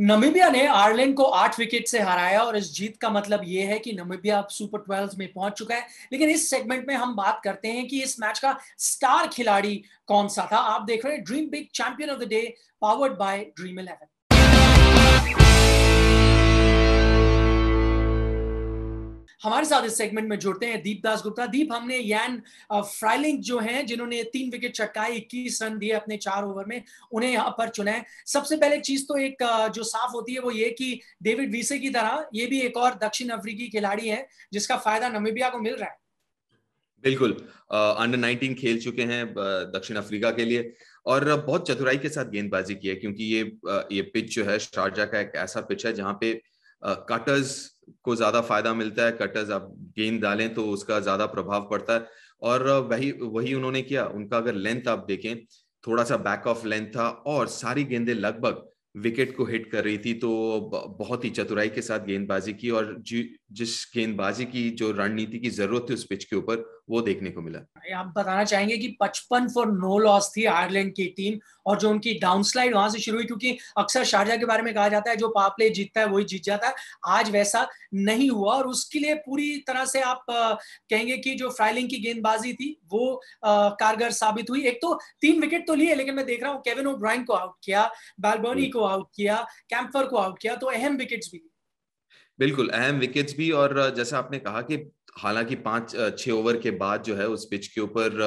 Namibia ने Ireland को आठ विकेट से हराया और इस जीत का मतलब यह है कि नमीबिया अब सुपर ट्वेल्व में पहुंच चुका है लेकिन इस सेगमेंट में हम बात करते हैं कि इस मैच का स्टार खिलाड़ी कौन सा था आप देख रहे हैं dream big champion of the day powered by Dream Eleven हमारे साथ इस सेगमेंट में जुड़ते हैं दीप दास गुप्ता दीप हमने यान फ्राइलिंग जो हैं जिन्होंने तीन विकेट चटकाए इक्कीस रन दिए अपने चार ओवर में उन्हें यहाँ पर चुना है सबसे पहले चीज तो एक जो साफ होती है वो ये कि डेविड वीसे की तरह ये भी एक और दक्षिण अफ्रीकी खिलाड़ी है जिसका फायदा नमीबिया को मिल रहा है बिल्कुल अंडर नाइनटीन खेल चुके हैं दक्षिण अफ्रीका के लिए और बहुत चतुराई के साथ गेंदबाजी की है क्योंकि ये ये पिच जो है शारजा का एक ऐसा पिच है जहाँ पे कटर्स को ज्यादा फायदा मिलता है कटर्स आप गेंद डालें तो उसका ज्यादा प्रभाव पड़ता है और वही वही उन्होंने किया उनका अगर लेंथ आप देखें थोड़ा सा बैक ऑफ लेंथ था और सारी गेंदें लगभग विकेट को हिट कर रही थी तो बहुत ही चतुराई के साथ गेंदबाजी की और जिस गेंदबाजी की जो रणनीति की जरूरत थी उस पिच के ऊपर वो देखने को मिला आप बताना चाहेंगे कि पचपन फॉर नो लॉस थी आयरलैंड की टीम और जो उनकी डाउन स्लाइड वहां से शुरू हुई क्योंकि अक्सर शारजा के बारे में कहा जाता है जो पापले जीतता है वही जीत जाता है आज वैसा नहीं हुआ और उसके लिए पूरी तरह से आप कहेंगे कि जो फ्राइलिंग की गेंदबाजी थी वो कारगर साबित हुई एक तो तीन विकेट तो लिए लेकिन मैं देख रहा हूँ केविन ओब्राइन को आउट किया बैलबोनी हम्म। को आउट किया कैंपर को आउट किया तो अहम विकेट्स भी बिल्कुल अहम विकेट्स भी और जैसे आपने कहा कि हालांकि पांच छह ओवर के बाद जो है उस पिच के ऊपर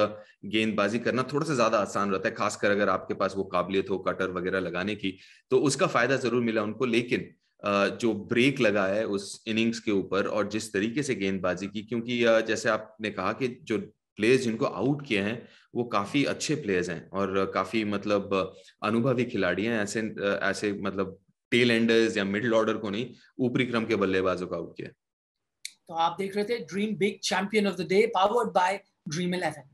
गेंदबाजी करना थोड़ा सा ज्यादा आसान रहता है खासकर अगर आपके पास वो काबिलियत हो कटर वगैरह लगाने की तो उसका फायदा जरूर मिला उनको लेकिन जो ब्रेक लगा है उस इनिंग्स के ऊपर और जिस तरीके से गेंदबाजी की क्योंकि जैसे आपने कहा कि जो प्लेयर्स जिनको आउट किए हैं वो काफी अच्छे प्लेयर्स हैं और काफी मतलब अनुभवी खिलाड़ी हैं ऐसे ऐसे मतलब टेल एंडर्स या मिडिल ऑर्डर को नहीं ऊपरी क्रम के बल्लेबाजों को आउट किया तो आप देख रहे थे dream big champion of the day powered by Dream eleven